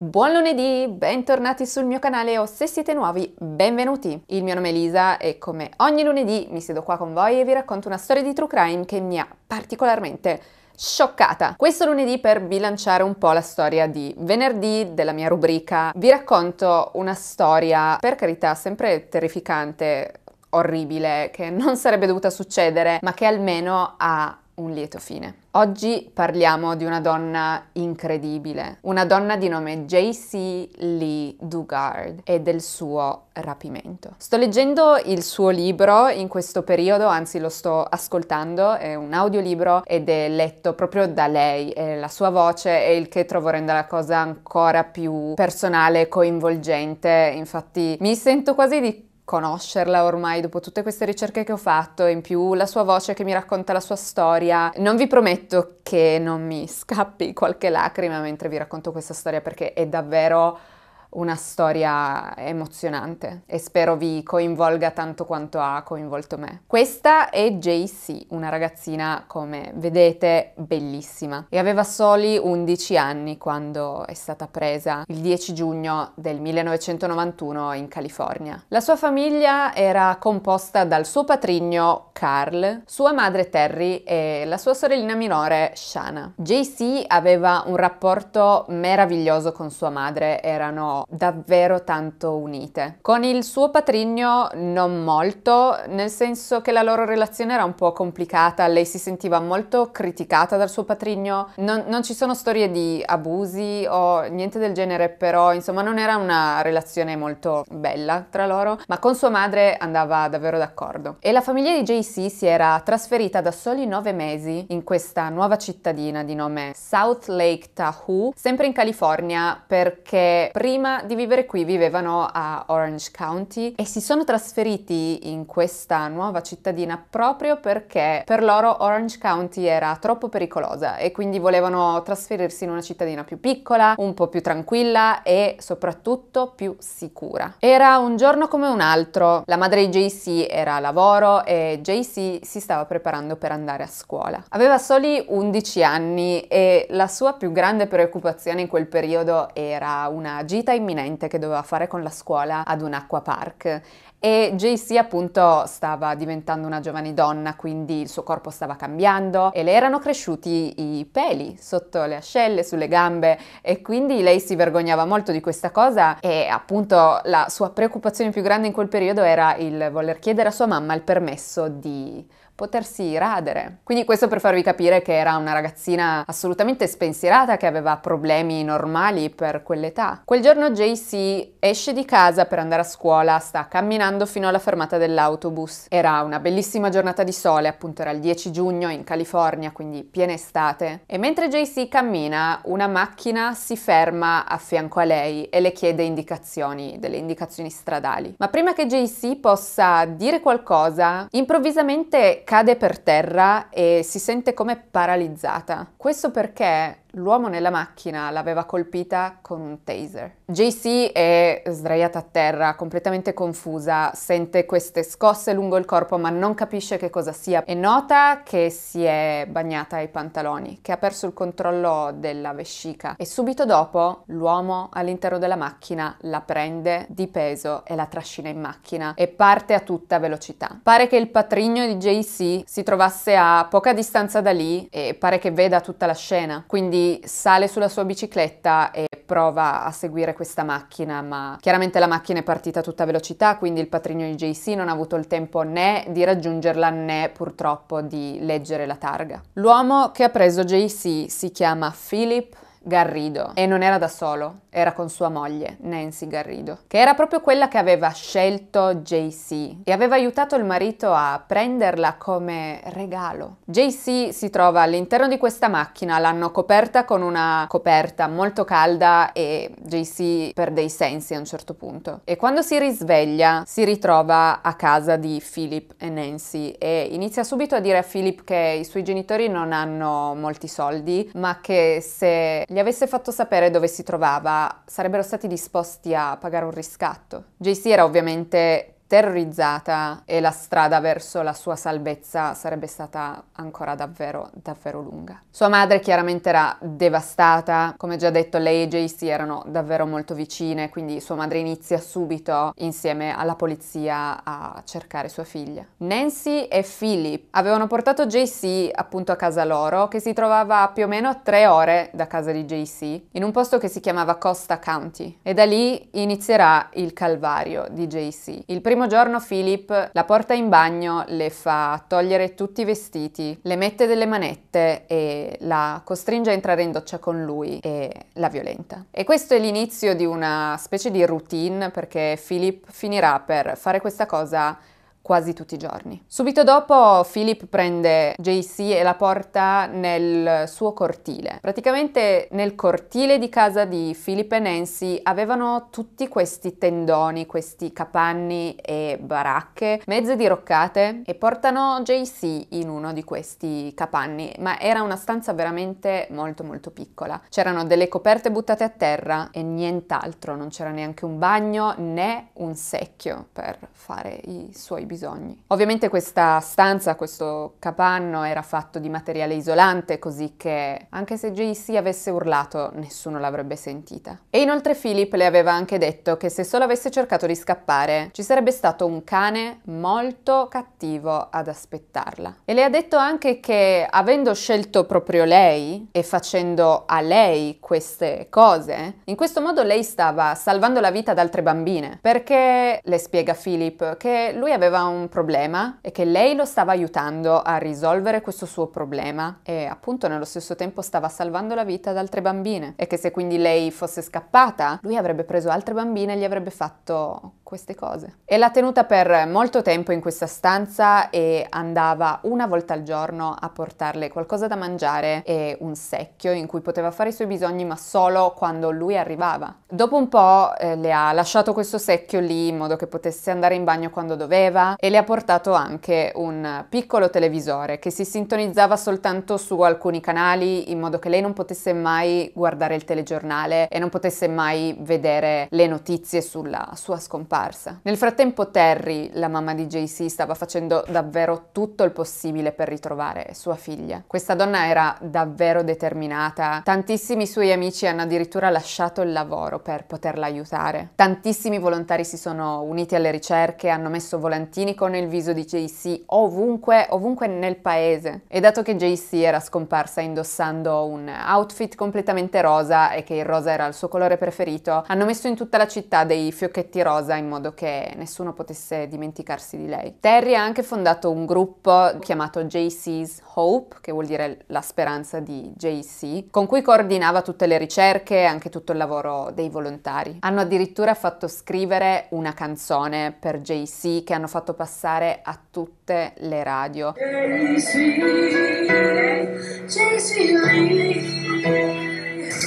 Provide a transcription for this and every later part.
Buon lunedì, bentornati sul mio canale o se siete nuovi, benvenuti! Il mio nome è Lisa e come ogni lunedì mi siedo qua con voi e vi racconto una storia di true crime che mi ha particolarmente scioccata. Questo lunedì per bilanciare un po' la storia di venerdì della mia rubrica vi racconto una storia per carità sempre terrificante, orribile, che non sarebbe dovuta succedere, ma che almeno ha un lieto fine. Oggi parliamo di una donna incredibile, una donna di nome JC Lee Dugard e del suo rapimento. Sto leggendo il suo libro in questo periodo, anzi lo sto ascoltando, è un audiolibro ed è letto proprio da lei, la sua voce è il che trovo renda la cosa ancora più personale e coinvolgente, infatti mi sento quasi di conoscerla ormai dopo tutte queste ricerche che ho fatto e in più la sua voce che mi racconta la sua storia. Non vi prometto che non mi scappi qualche lacrima mentre vi racconto questa storia perché è davvero una storia emozionante e spero vi coinvolga tanto quanto ha coinvolto me. Questa è JC, una ragazzina come vedete bellissima e aveva soli 11 anni quando è stata presa il 10 giugno del 1991 in California. La sua famiglia era composta dal suo patrigno Carl, sua madre Terry e la sua sorellina minore Shana. JC aveva un rapporto meraviglioso con sua madre, erano davvero tanto unite. Con il suo patrigno non molto, nel senso che la loro relazione era un po' complicata, lei si sentiva molto criticata dal suo patrigno, non, non ci sono storie di abusi o niente del genere, però insomma non era una relazione molto bella tra loro, ma con sua madre andava davvero d'accordo. E la famiglia di JC si era trasferita da soli nove mesi in questa nuova cittadina di nome South Lake Tahoe, sempre in California, perché prima prima di vivere qui vivevano a Orange County e si sono trasferiti in questa nuova cittadina proprio perché per loro Orange County era troppo pericolosa e quindi volevano trasferirsi in una cittadina più piccola, un po' più tranquilla e soprattutto più sicura. Era un giorno come un altro, la madre di JC era a lavoro e JC si stava preparando per andare a scuola. Aveva soli 11 anni e la sua più grande preoccupazione in quel periodo era una gita in imminente che doveva fare con la scuola ad un acquapark e JC appunto stava diventando una giovane donna, quindi il suo corpo stava cambiando e le erano cresciuti i peli sotto le ascelle, sulle gambe e quindi lei si vergognava molto di questa cosa e appunto la sua preoccupazione più grande in quel periodo era il voler chiedere a sua mamma il permesso di potersi radere. Quindi questo per farvi capire che era una ragazzina assolutamente spensierata che aveva problemi normali per quell'età. Quel giorno JC esce di casa per andare a scuola, sta camminando fino alla fermata dell'autobus. Era una bellissima giornata di sole, appunto era il 10 giugno in California, quindi piena estate. E mentre JC cammina, una macchina si ferma a fianco a lei e le chiede indicazioni, delle indicazioni stradali. Ma prima che JC possa dire qualcosa, improvvisamente cade per terra e si sente come paralizzata. Questo perché L'uomo nella macchina l'aveva colpita con un taser. JC è sdraiata a terra, completamente confusa, sente queste scosse lungo il corpo ma non capisce che cosa sia e nota che si è bagnata ai pantaloni, che ha perso il controllo della vescica e subito dopo l'uomo all'interno della macchina la prende di peso e la trascina in macchina e parte a tutta velocità. Pare che il patrigno di JC si trovasse a poca distanza da lì e pare che veda tutta la scena, quindi quindi sale sulla sua bicicletta e prova a seguire questa macchina, ma chiaramente la macchina è partita a tutta velocità, quindi il patrigno di JC non ha avuto il tempo né di raggiungerla né purtroppo di leggere la targa. L'uomo che ha preso JC si chiama Philip Garrido e non era da solo era con sua moglie, Nancy Garrido, che era proprio quella che aveva scelto JC e aveva aiutato il marito a prenderla come regalo. JC si trova all'interno di questa macchina, l'hanno coperta con una coperta molto calda e JC perde i sensi a un certo punto. E quando si risveglia si ritrova a casa di Philip e Nancy e inizia subito a dire a Philip che i suoi genitori non hanno molti soldi, ma che se gli avesse fatto sapere dove si trovava sarebbero stati disposti a pagare un riscatto. JC era ovviamente terrorizzata e la strada verso la sua salvezza sarebbe stata ancora davvero, davvero lunga. Sua madre chiaramente era devastata, come già detto lei e JC erano davvero molto vicine, quindi sua madre inizia subito insieme alla polizia a cercare sua figlia. Nancy e Philip avevano portato JC appunto a casa loro, che si trovava più o meno a tre ore da casa di JC, in un posto che si chiamava Costa County, e da lì inizierà il calvario di JC. Il primo primo giorno Philip la porta in bagno, le fa togliere tutti i vestiti, le mette delle manette e la costringe a entrare in doccia con lui e la violenta. E questo è l'inizio di una specie di routine perché Philip finirà per fare questa cosa quasi tutti i giorni. Subito dopo Philip prende JC e la porta nel suo cortile. Praticamente nel cortile di casa di Philip e Nancy avevano tutti questi tendoni, questi capanni e baracche mezze diroccate e portano JC in uno di questi capanni, ma era una stanza veramente molto molto piccola. C'erano delle coperte buttate a terra e nient'altro, non c'era neanche un bagno né un secchio per fare i suoi bisogni bisogni. Ovviamente questa stanza, questo capanno era fatto di materiale isolante, così che anche se JC avesse urlato nessuno l'avrebbe sentita. E inoltre Philip le aveva anche detto che se solo avesse cercato di scappare ci sarebbe stato un cane molto cattivo ad aspettarla. E le ha detto anche che avendo scelto proprio lei e facendo a lei queste cose, in questo modo lei stava salvando la vita ad altre bambine, perché le spiega Philip che lui aveva un problema e che lei lo stava aiutando a risolvere questo suo problema e appunto nello stesso tempo stava salvando la vita ad altre bambine e che se quindi lei fosse scappata lui avrebbe preso altre bambine e gli avrebbe fatto queste cose. E l'ha tenuta per molto tempo in questa stanza e andava una volta al giorno a portarle qualcosa da mangiare e un secchio in cui poteva fare i suoi bisogni ma solo quando lui arrivava. Dopo un po' eh, le ha lasciato questo secchio lì in modo che potesse andare in bagno quando doveva e le ha portato anche un piccolo televisore che si sintonizzava soltanto su alcuni canali in modo che lei non potesse mai guardare il telegiornale e non potesse mai vedere le notizie sulla sua scomparsa scomparsa. Nel frattempo Terry, la mamma di JC, stava facendo davvero tutto il possibile per ritrovare sua figlia. Questa donna era davvero determinata, tantissimi suoi amici hanno addirittura lasciato il lavoro per poterla aiutare. Tantissimi volontari si sono uniti alle ricerche, hanno messo volantini con il viso di JC ovunque, ovunque nel paese. E dato che JC era scomparsa indossando un outfit completamente rosa e che il rosa era il suo colore preferito, hanno messo in tutta la città dei fiocchetti rosa in in modo che nessuno potesse dimenticarsi di lei. Terry ha anche fondato un gruppo chiamato JC's Hope, che vuol dire la speranza di JC, con cui coordinava tutte le ricerche e anche tutto il lavoro dei volontari. Hanno addirittura fatto scrivere una canzone per JC che hanno fatto passare a tutte le radio. JC, JC,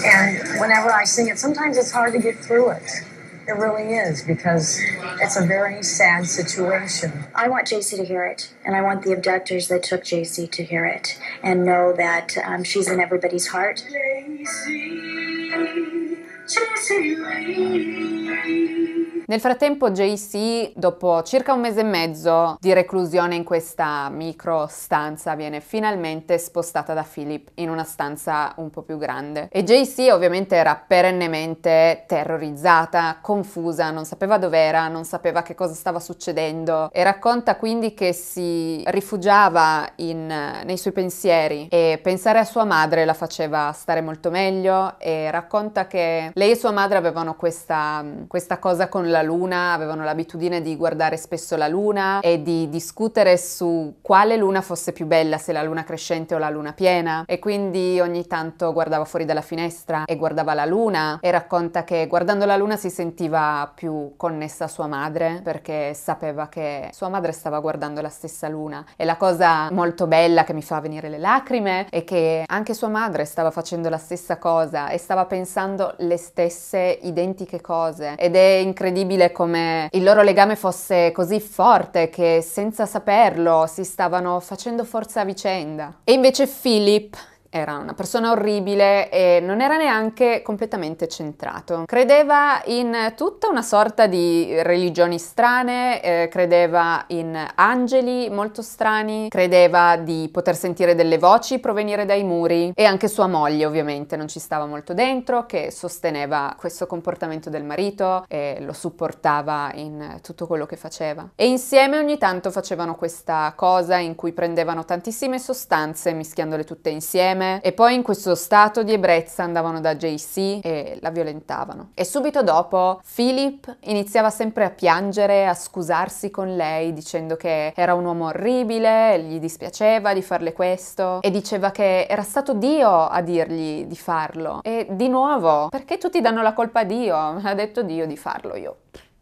And whenever I sing it, sometimes it's hard to get through it. It really is because it's a very sad situation. I want JC to hear it, and I want the abductors that took JC to hear it and know that um, she's in everybody's heart. JC, JC Nel frattempo JC, dopo circa un mese e mezzo di reclusione in questa micro stanza, viene finalmente spostata da Philip in una stanza un po' più grande. E JC ovviamente era perennemente terrorizzata, confusa, non sapeva dov'era, non sapeva che cosa stava succedendo e racconta quindi che si rifugiava in, nei suoi pensieri e pensare a sua madre la faceva stare molto meglio e racconta che lei e sua madre avevano questa, questa cosa con la la luna, avevano l'abitudine di guardare spesso la luna e di discutere su quale luna fosse più bella, se la luna crescente o la luna piena. E quindi ogni tanto guardava fuori dalla finestra e guardava la luna e racconta che guardando la luna si sentiva più connessa a sua madre perché sapeva che sua madre stava guardando la stessa luna. E la cosa molto bella che mi fa venire le lacrime è che anche sua madre stava facendo la stessa cosa e stava pensando le stesse identiche cose ed è incredibile incredibile come il loro legame fosse così forte che senza saperlo si stavano facendo forza a vicenda. E invece Philip era una persona orribile e non era neanche completamente centrato. Credeva in tutta una sorta di religioni strane, eh, credeva in angeli molto strani, credeva di poter sentire delle voci provenire dai muri e anche sua moglie ovviamente non ci stava molto dentro, che sosteneva questo comportamento del marito e lo supportava in tutto quello che faceva. E insieme ogni tanto facevano questa cosa in cui prendevano tantissime sostanze mischiandole tutte insieme insieme e poi in questo stato di ebbrezza andavano da JC e la violentavano. E subito dopo Philip iniziava sempre a piangere, a scusarsi con lei dicendo che era un uomo orribile, gli dispiaceva di farle questo e diceva che era stato Dio a dirgli di farlo. E di nuovo, perché tutti danno la colpa a Dio? Ha detto Dio di farlo io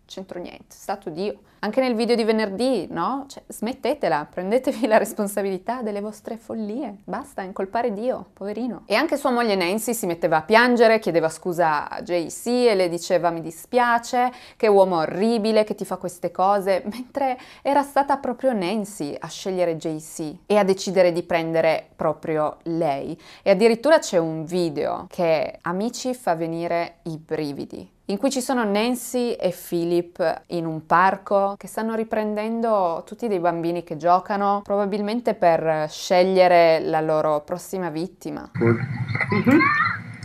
c'entro niente, è stato Dio. Anche nel video di venerdì, no? Cioè, smettetela, prendetevi la responsabilità delle vostre follie. Basta incolpare Dio, poverino. E anche sua moglie Nancy si metteva a piangere, chiedeva scusa a JC e le diceva mi dispiace, che uomo orribile che ti fa queste cose, mentre era stata proprio Nancy a scegliere JC e a decidere di prendere proprio lei. E addirittura c'è un video che Amici fa venire i brividi in cui ci sono Nancy e Philip in un parco che stanno riprendendo tutti dei bambini che giocano, probabilmente per scegliere la loro prossima vittima. Mm-hmm.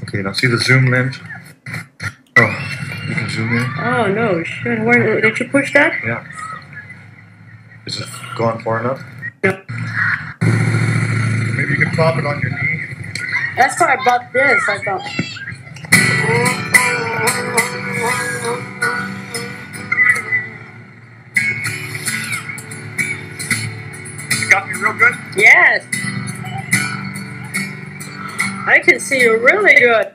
Okay, now la the zoom lens. Oh, you can zoom in. Oh no, shit. Where, did you push that? Yeah. Is it gone far enough? No. Maybe you can pop it on your knee. That's why I bought this. I thought. Got me real good? Yes. I can see you really good.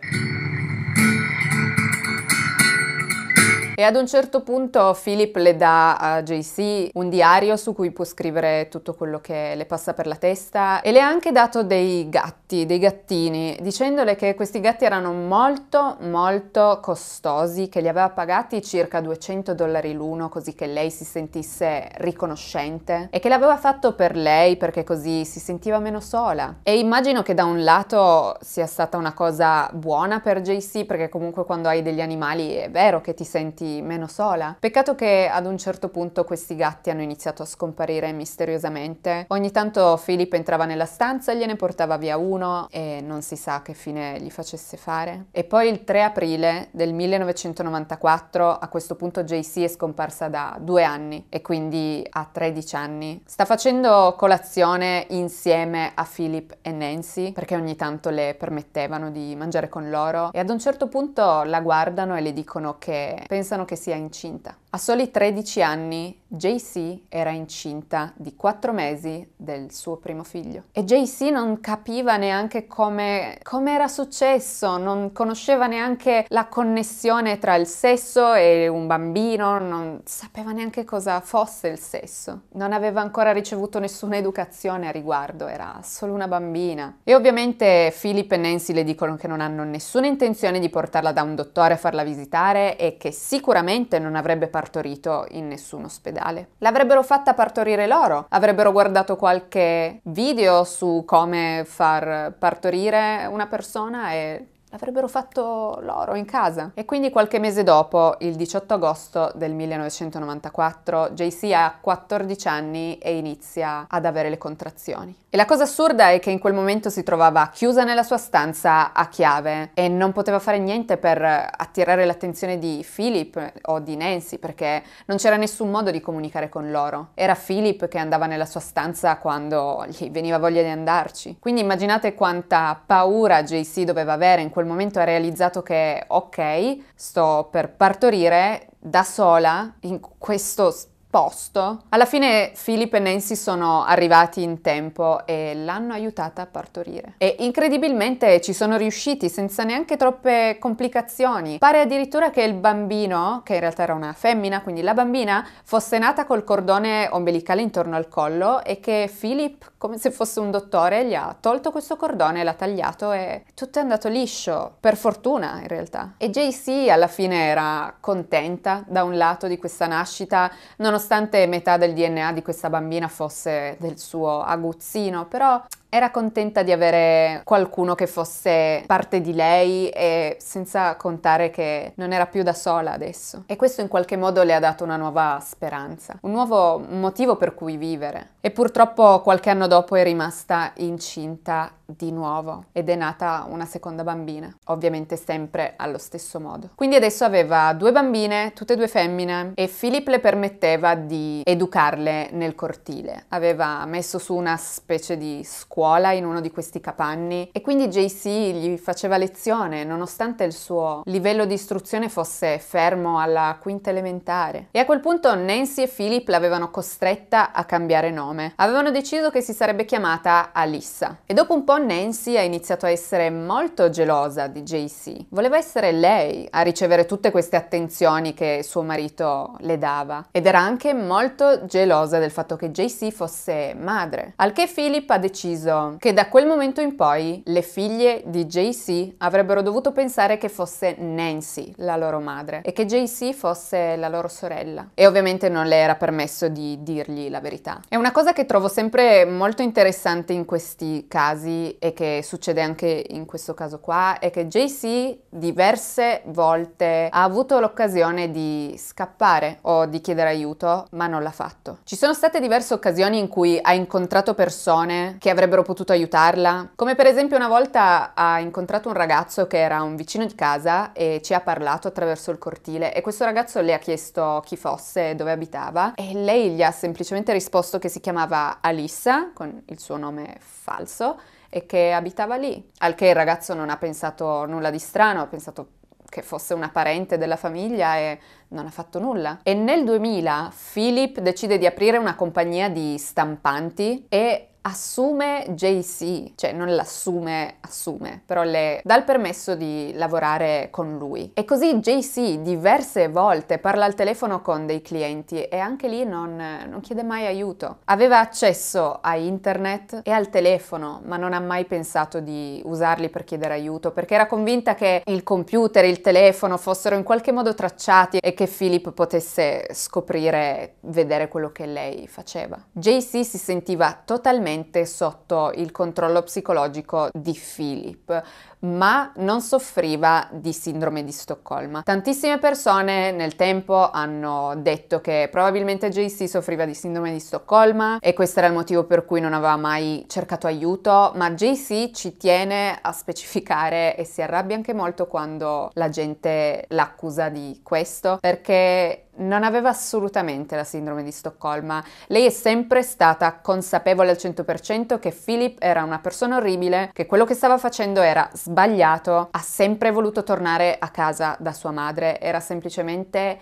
E ad un certo punto Philip le dà a JC un diario su cui può scrivere tutto quello che le passa per la testa e le ha anche dato dei gatti, dei gattini, dicendole che questi gatti erano molto molto costosi, che li aveva pagati circa 200 dollari l'uno così che lei si sentisse riconoscente e che l'aveva fatto per lei perché così si sentiva meno sola. E immagino che da un lato sia stata una cosa buona per JC perché comunque quando hai degli animali è vero che ti senti meno sola. Peccato che ad un certo punto questi gatti hanno iniziato a scomparire misteriosamente. Ogni tanto Philip entrava nella stanza, gliene portava via uno e non si sa che fine gli facesse fare. E poi il 3 aprile del 1994, a questo punto JC è scomparsa da due anni e quindi ha 13 anni. Sta facendo colazione insieme a Philip e Nancy perché ogni tanto le permettevano di mangiare con loro e ad un certo punto la guardano e le dicono che pensano pensano che sia incinta. A soli 13 anni JC era incinta di quattro mesi del suo primo figlio e JC non capiva neanche come, come, era successo, non conosceva neanche la connessione tra il sesso e un bambino, non sapeva neanche cosa fosse il sesso, non aveva ancora ricevuto nessuna educazione a riguardo, era solo una bambina. E ovviamente Philip e Nancy le dicono che non hanno nessuna intenzione di portarla da un dottore a farla visitare e che sicuramente non avrebbe partorito in nessun ospedale ospedale. L'avrebbero fatta partorire loro, avrebbero guardato qualche video su come far partorire una persona e L'avrebbero fatto loro in casa. E quindi qualche mese dopo, il 18 agosto del 1994, JC ha 14 anni e inizia ad avere le contrazioni. E la cosa assurda è che in quel momento si trovava chiusa nella sua stanza a chiave e non poteva fare niente per attirare l'attenzione di Philip o di Nancy perché non c'era nessun modo di comunicare con loro. Era Philip che andava nella sua stanza quando gli veniva voglia di andarci. Quindi immaginate quanta paura JC doveva avere. In quel momento ha realizzato che ok, sto per partorire da sola in questo spazio posto. Alla fine Philip e Nancy sono arrivati in tempo e l'hanno aiutata a partorire. E incredibilmente ci sono riusciti senza neanche troppe complicazioni. Pare addirittura che il bambino, che in realtà era una femmina, quindi la bambina, fosse nata col cordone ombelicale intorno al collo e che Philip, come se fosse un dottore, gli ha tolto questo cordone, l'ha tagliato e tutto è andato liscio, per fortuna in realtà. E JC alla fine era contenta da un lato di questa nascita, nonostante nonostante metà del DNA di questa bambina fosse del suo aguzzino, però era contenta di avere qualcuno che fosse parte di lei e senza contare che non era più da sola adesso. E questo in qualche modo le ha dato una nuova speranza, un nuovo motivo per cui vivere. E purtroppo qualche anno dopo è rimasta incinta di nuovo ed è nata una seconda bambina, ovviamente sempre allo stesso modo. Quindi adesso aveva due bambine, tutte e due femmine, e Philip le permetteva di educarle nel cortile. Aveva messo su una specie di scuola scuola in uno di questi capanni e quindi JC gli faceva lezione nonostante il suo livello di istruzione fosse fermo alla quinta elementare. E a quel punto Nancy e Philip l'avevano costretta a cambiare nome. Avevano deciso che si sarebbe chiamata Alissa. E dopo un po' Nancy ha iniziato a essere molto gelosa di JC. Voleva essere lei a ricevere tutte queste attenzioni che suo marito le dava ed era anche molto gelosa del fatto che JC fosse madre. Al che Philip ha deciso deciso che da quel momento in poi le figlie di JC avrebbero dovuto pensare che fosse Nancy la loro madre e che JC fosse la loro sorella. E ovviamente non le era permesso di dirgli la verità. È una cosa che trovo sempre molto interessante in questi casi e che succede anche in questo caso qua, è che JC diverse volte ha avuto l'occasione di scappare o di chiedere aiuto, ma non l'ha fatto. Ci sono state diverse occasioni in cui ha incontrato persone che avrebbero avrebbero potuto aiutarla. Come per esempio una volta ha incontrato un ragazzo che era un vicino di casa e ci ha parlato attraverso il cortile e questo ragazzo le ha chiesto chi fosse e dove abitava e lei gli ha semplicemente risposto che si chiamava Alissa con il suo nome falso e che abitava lì. Al che il ragazzo non ha pensato nulla di strano, ha pensato che fosse una parente della famiglia e non ha fatto nulla. E nel 2000 Philip decide di aprire una compagnia di stampanti e assume JC, cioè non l'assume, assume, però le dà il permesso di lavorare con lui. E così JC diverse volte parla al telefono con dei clienti e anche lì non, non chiede mai aiuto. Aveva accesso a internet e al telefono, ma non ha mai pensato di usarli per chiedere aiuto, perché era convinta che il computer e il telefono fossero in qualche modo tracciati e che Philip potesse scoprire, vedere quello che lei faceva. JC si sentiva totalmente sotto il controllo psicologico di Philip, ma non soffriva di sindrome di Stoccolma. Tantissime persone nel tempo hanno detto che probabilmente JC soffriva di sindrome di Stoccolma e questo era il motivo per cui non aveva mai cercato aiuto, ma JC ci tiene a specificare e si arrabbia anche molto quando la gente l'accusa di questo, perché non aveva assolutamente la sindrome di Stoccolma. Lei è sempre stata consapevole al 100% che Philip era una persona orribile, che quello che stava facendo era sbagliato, ha sempre voluto tornare a casa da sua madre, era semplicemente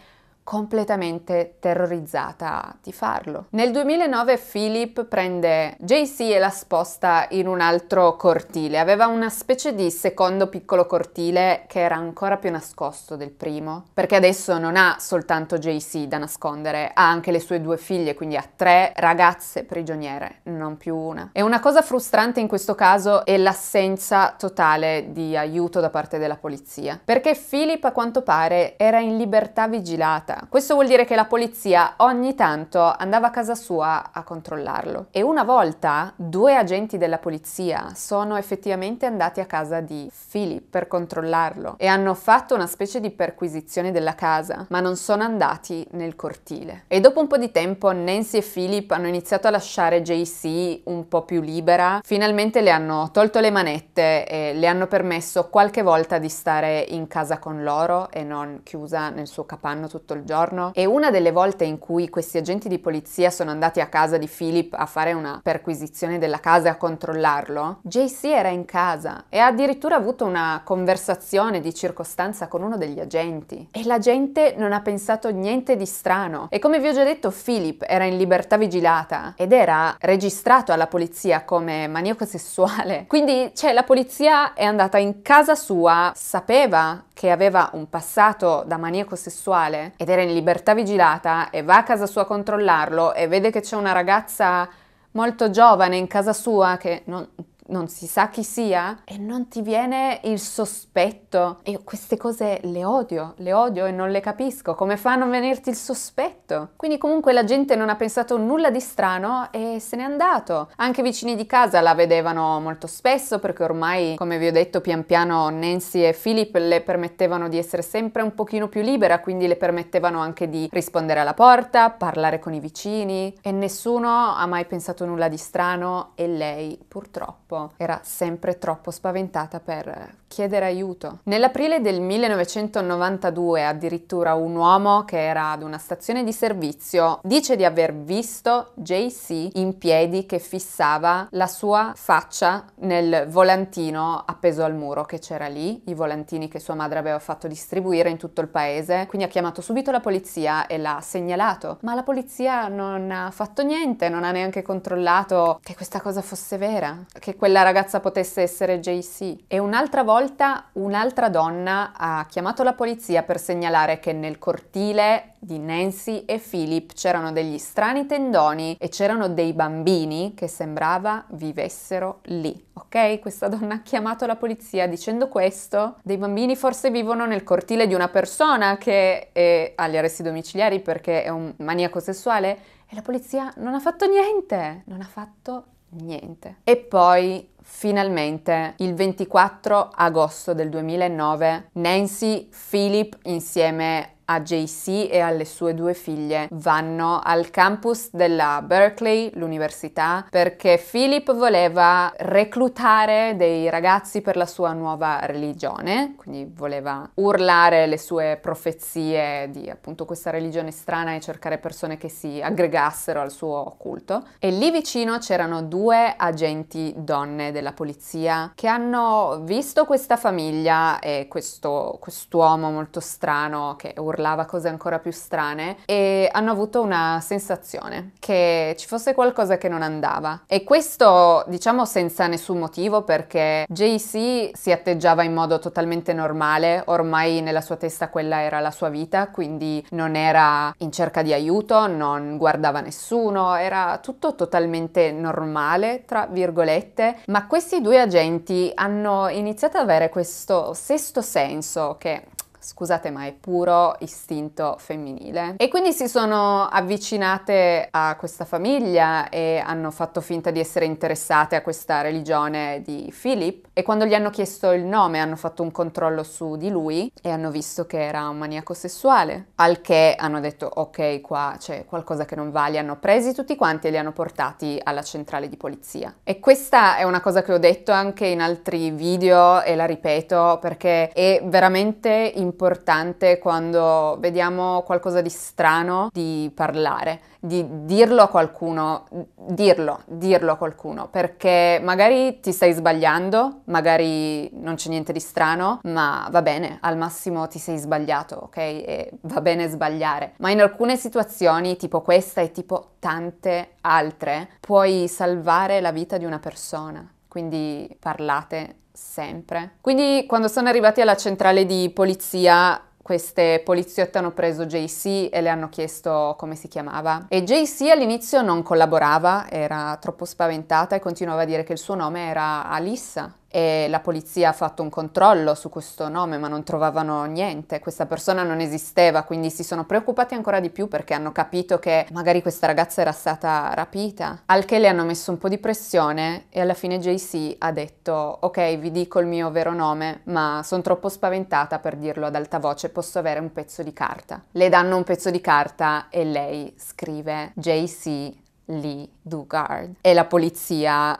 completamente terrorizzata di farlo. Nel 2009 Philip prende JC e la sposta in un altro cortile. Aveva una specie di secondo piccolo cortile che era ancora più nascosto del primo, perché adesso non ha soltanto JC da nascondere, ha anche le sue due figlie, quindi ha tre ragazze prigioniere, non più una. E una cosa frustrante in questo caso è l'assenza totale di aiuto da parte della polizia, perché Philip a quanto pare era in libertà vigilata questo vuol dire che la polizia ogni tanto andava a casa sua a controllarlo. E una volta due agenti della polizia sono effettivamente andati a casa di Philip per controllarlo e hanno fatto una specie di perquisizione della casa, ma non sono andati nel cortile. E dopo un po' di tempo Nancy e Philip hanno iniziato a lasciare JC un po' più libera, finalmente le hanno tolto le manette e le hanno permesso qualche volta di stare in casa con loro e non chiusa nel suo capanno tutto il soggiorno e una delle volte in cui questi agenti di polizia sono andati a casa di Philip a fare una perquisizione della casa e a controllarlo, JC era in casa e ha addirittura avuto una conversazione di circostanza con uno degli agenti e la gente non ha pensato niente di strano e come vi ho già detto Philip era in libertà vigilata ed era registrato alla polizia come maniaco sessuale. Quindi cioè la polizia è andata in casa sua, sapeva che aveva un passato da maniaco sessuale ed era in libertà vigilata e va a casa sua a controllarlo e vede che c'è una ragazza molto giovane in casa sua che non non si sa chi sia e non ti viene il sospetto. Io queste cose le odio, le odio e non le capisco. Come fa a non venirti il sospetto? Quindi comunque la gente non ha pensato nulla di strano e se n'è andato. Anche i vicini di casa la vedevano molto spesso perché ormai, come vi ho detto, pian piano Nancy e Philip le permettevano di essere sempre un pochino più libera, quindi le permettevano anche di rispondere alla porta, parlare con i vicini e nessuno ha mai pensato nulla di strano e lei purtroppo era sempre troppo spaventata per chiedere aiuto. Nell'aprile del 1992 addirittura un uomo che era ad una stazione di servizio dice di aver visto JC in piedi che fissava la sua faccia nel volantino appeso al muro che c'era lì, i volantini che sua madre aveva fatto distribuire in tutto il paese, quindi ha chiamato subito la polizia e l'ha segnalato, ma la polizia non ha fatto niente, non ha neanche controllato che questa cosa fosse vera, che quella ragazza potesse essere JC. E un'altra volta volta un'altra donna ha chiamato la polizia per segnalare che nel cortile di Nancy e Philip c'erano degli strani tendoni e c'erano dei bambini che sembrava vivessero lì. Ok? Questa donna ha chiamato la polizia dicendo questo. Dei bambini forse vivono nel cortile di una persona che è agli arresti domiciliari perché è un maniaco sessuale e la polizia non ha fatto niente, non ha fatto niente. E poi Finalmente, il 24 agosto del 2009, Nancy Philip insieme a JC e alle sue due figlie. Vanno al campus della Berkeley, l'università, perché Philip voleva reclutare dei ragazzi per la sua nuova religione, quindi voleva urlare le sue profezie di appunto questa religione strana e cercare persone che si aggregassero al suo culto. E lì vicino c'erano due agenti donne della polizia che hanno visto questa famiglia e questo quest'uomo molto strano che urlava urlava cose ancora più strane e hanno avuto una sensazione che ci fosse qualcosa che non andava. E questo diciamo senza nessun motivo perché JC si atteggiava in modo totalmente normale, ormai nella sua testa quella era la sua vita, quindi non era in cerca di aiuto, non guardava nessuno, era tutto totalmente normale, tra virgolette, ma questi due agenti hanno iniziato ad avere questo sesto senso che scusate ma è puro istinto femminile. E quindi si sono avvicinate a questa famiglia e hanno fatto finta di essere interessate a questa religione di Philip e quando gli hanno chiesto il nome hanno fatto un controllo su di lui e hanno visto che era un maniaco sessuale, al che hanno detto ok qua c'è qualcosa che non va, li hanno presi tutti quanti e li hanno portati alla centrale di polizia. E questa è una cosa che ho detto anche in altri video e la ripeto perché è veramente importante importante quando vediamo qualcosa di strano di parlare, di dirlo a qualcuno, dirlo, dirlo a qualcuno, perché magari ti stai sbagliando, magari non c'è niente di strano, ma va bene, al massimo ti sei sbagliato, ok? E va bene sbagliare. Ma in alcune situazioni, tipo questa e tipo tante altre, puoi salvare la vita di una persona. Quindi parlate sempre. Quindi quando sono arrivati alla centrale di polizia queste poliziotte hanno preso JC e le hanno chiesto come si chiamava. E JC all'inizio non collaborava, era troppo spaventata e continuava a dire che il suo nome era Alissa, e la polizia ha fatto un controllo su questo nome ma non trovavano niente, questa persona non esisteva, quindi si sono preoccupati ancora di più perché hanno capito che magari questa ragazza era stata rapita, al che le hanno messo un po' di pressione e alla fine JC ha detto ok vi dico il mio vero nome ma sono troppo spaventata per dirlo ad alta voce, posso avere un pezzo di carta. Le danno un pezzo di carta e lei scrive JC Lee Dugard e la polizia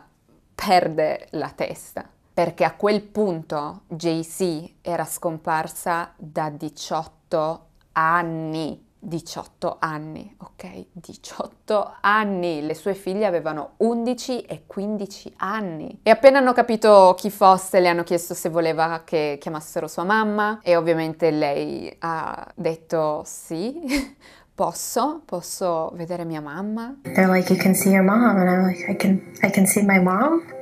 perde la testa perché a quel punto JC era scomparsa da 18 anni. 18 anni, ok? 18 anni. Le sue figlie avevano 11 e 15 anni. E appena hanno capito chi fosse, le hanno chiesto se voleva che chiamassero sua mamma e ovviamente lei ha detto sì. posso? Posso vedere mia mamma? They're like, you can see your mom. And I'm like, I can, I can see my mom?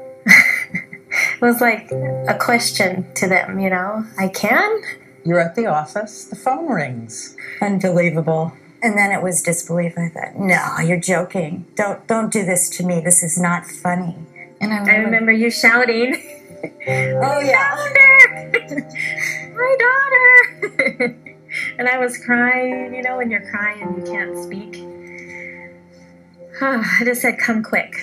was like a question to them, you know? I can? You're at the office, the phone rings. Unbelievable. And then it was disbelief. I thought, no, you're joking. Don't don't do this to me. This is not funny. And I remember, I remember you shouting. oh yeah. My daughter. and I was crying, you know, when you're crying you can't speak. I just said, come quick.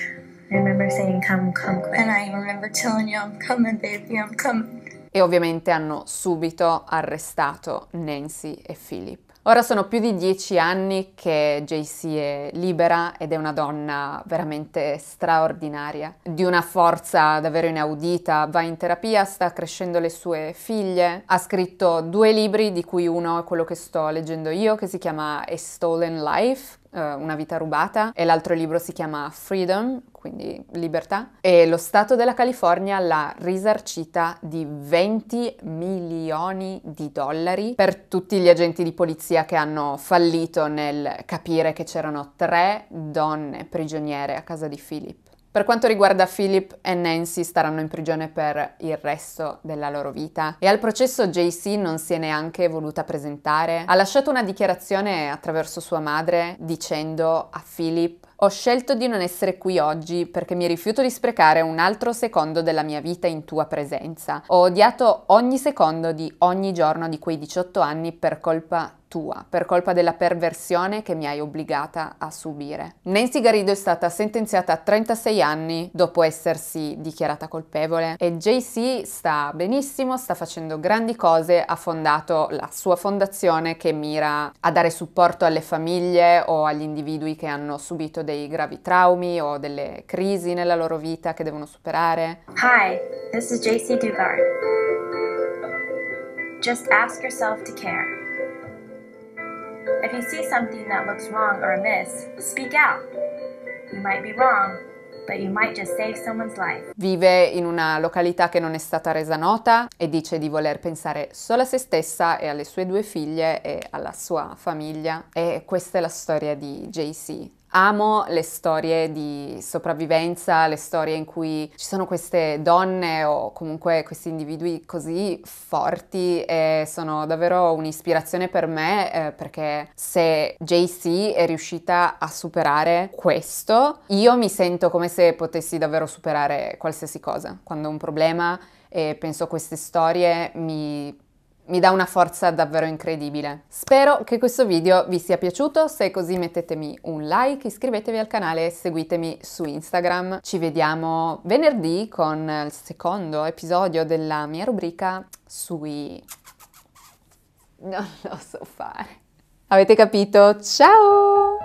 I remember saying come, come, come. And I remember telling you I'm coming, baby, I'm coming. E ovviamente hanno subito arrestato Nancy e Philip. Ora sono più di dieci anni che JC è libera ed è una donna veramente straordinaria, di una forza davvero inaudita, va in terapia, sta crescendo le sue figlie, ha scritto due libri di cui uno è quello che sto leggendo io che si chiama A Stolen Life, uh, Una vita rubata e l'altro libro si chiama Freedom, quindi libertà, e lo Stato della California l'ha risarcita di 20 milioni di dollari per tutti gli agenti di polizia che hanno fallito nel capire che c'erano tre donne prigioniere a casa di Philip. Per quanto riguarda Philip e Nancy staranno in prigione per il resto della loro vita e al processo JC non si è neanche voluta presentare. Ha lasciato una dichiarazione attraverso sua madre dicendo a Philip ho scelto di non essere qui oggi perché mi rifiuto di sprecare un altro secondo della mia vita in tua presenza. Ho odiato ogni secondo di ogni giorno di quei 18 anni per colpa tua per colpa della perversione che mi hai obbligata a subire. Nancy Garrido è stata sentenziata a 36 anni dopo essersi dichiarata colpevole e JC sta benissimo, sta facendo grandi cose, ha fondato la sua fondazione che mira a dare supporto alle famiglie o agli individui che hanno subito dei gravi traumi o delle crisi nella loro vita che devono superare. Hi, this is JC Dugard. Just ask yourself to care. If you see something that looks wrong or amiss, speak out. You might be wrong, but you might just save someone's life. Vive in una località che non è stata resa nota e dice di voler pensare solo a se stessa e alle sue due figlie e alla sua famiglia. E questa è la storia di JC. Amo le storie di sopravvivenza, le storie in cui ci sono queste donne o comunque questi individui così forti e sono davvero un'ispirazione per me eh, perché se JC è riuscita a superare questo, io mi sento come se potessi davvero superare qualsiasi cosa. Quando ho un problema e penso a queste storie mi mi dà una forza davvero incredibile. Spero che questo video vi sia piaciuto, se è così mettetemi un like, iscrivetevi al canale e seguitemi su Instagram. Ci vediamo venerdì con il secondo episodio della mia rubrica sui... non lo so fare. Avete capito? Ciao!